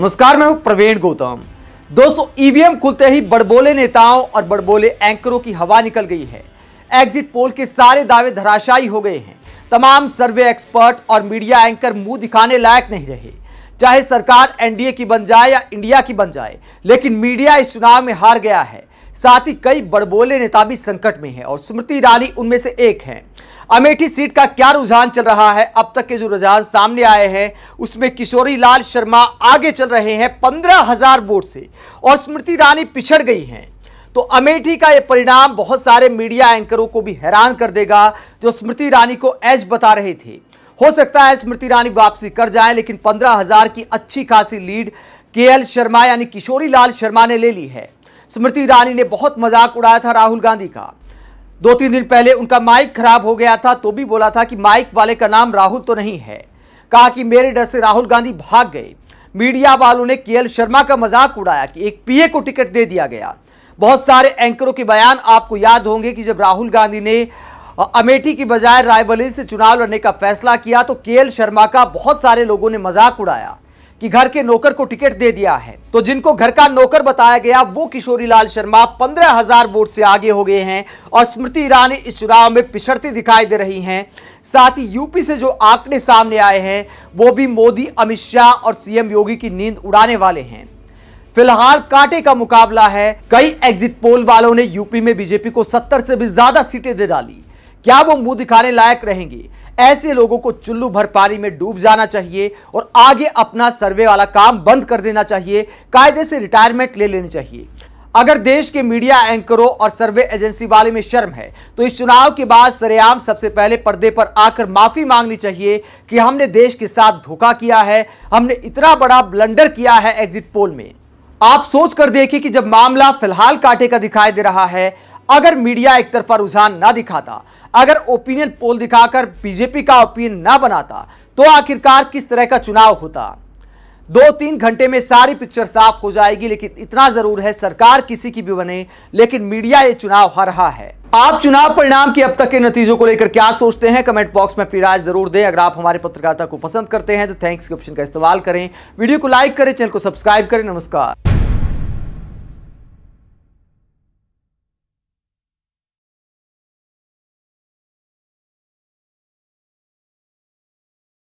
नमस्कार मैं हूं प्रवीण गौतम दोस्तों ईवीएम e खुलते ही बड़बोले नेताओं और बड़बोले एंकरों की हवा निकल गई है एग्जिट पोल के सारे दावे धराशायी हो गए हैं तमाम सर्वे एक्सपर्ट और मीडिया एंकर मुंह दिखाने लायक नहीं रहे चाहे सरकार एनडीए की बन जाए या इंडिया की बन जाए लेकिन मीडिया इस चुनाव में हार गया है साथ ही कई बड़बोले नेता भी संकट में हैं और स्मृति ईरानी उनमें से एक हैं अमेठी सीट का क्या रुझान चल रहा है अब तक के जो रुझान सामने आए हैं उसमें किशोरी लाल शर्मा आगे चल रहे हैं पंद्रह हजार वोट से और स्मृति ईरानी पिछड़ गई हैं तो अमेठी का यह परिणाम बहुत सारे मीडिया एंकरों को भी हैरान कर देगा जो स्मृति ईरानी को एज बता रहे थे हो सकता है स्मृति ईरानी वापसी कर जाए लेकिन पंद्रह हजार की अच्छी खासी लीड के शर्मा यानी किशोरी लाल शर्मा ने ले ली है स्मृति ईरानी ने बहुत मजाक उड़ाया था राहुल गांधी का दो तीन दिन पहले उनका माइक खराब हो गया था तो भी बोला था कि माइक वाले का नाम राहुल तो नहीं है कहा कि मेरे डर से राहुल गांधी भाग गए मीडिया वालों ने के शर्मा का मजाक उड़ाया कि एक पीए को टिकट दे दिया गया बहुत सारे एंकरों के बयान आपको याद होंगे कि जब राहुल गांधी ने अमेठी की बजाय रायबली से चुनाव लड़ने का फैसला किया तो के शर्मा का बहुत सारे लोगों ने मजाक उड़ाया कि घर के नौकर को टिकट दे दिया है तो जिनको घर का नौकर बताया गया वो किशोरी लाल शर्मा पंद्रह हजार वोट से आगे हो गए हैं और स्मृति ईरानी इस चुनाव में पिछड़ती दिखाई दे रही हैं साथ ही यूपी से जो आंकड़े सामने आए हैं वो भी मोदी अमित शाह और सीएम योगी की नींद उड़ाने वाले हैं फिलहाल कांटे का मुकाबला है कई एग्जिट पोल वालों ने यूपी में बीजेपी को सत्तर से भी ज्यादा सीटें दे डाली क्या वो मुंह दिखाने लायक रहेंगे ऐसे लोगों को चुल्लू भर पानी में डूब जाना चाहिए और आगे अपना सर्वे वाला काम बंद कर देना चाहिए कायदे से रिटायरमेंट ले लेनी चाहिए अगर देश के मीडिया एंकरों और सर्वे एजेंसी वाले में शर्म है तो इस चुनाव के बाद सरेआम सबसे पहले पर्दे पर आकर माफी मांगनी चाहिए कि हमने देश के साथ धोखा किया है हमने इतना बड़ा ब्लंडर किया है एग्जिट पोल में आप सोच कर देखिए कि जब मामला फिलहाल कांटे का दिखाई दे रहा है अगर मीडिया एक तरफा रुझान ना दिखाता अगर ओपिनियन पोल दिखाकर बीजेपी का ओपिनियन ना बनाता तो आखिरकार किस तरह का चुनाव होता दो तीन घंटे में सारी पिक्चर साफ हो जाएगी लेकिन इतना जरूर है सरकार किसी की भी बने लेकिन मीडिया ये चुनाव हार रहा है आप चुनाव परिणाम के अब तक के नतीजों को लेकर क्या सोचते हैं कमेंट बॉक्स में अपनी राय जरूर दें अगर आप हमारे पत्रकारिता को पसंद करते हैं तो थैंक्स के ऑप्शन का इस्तेमाल करें वीडियो को लाइक करें चैनल को सब्सक्राइब करें नमस्कार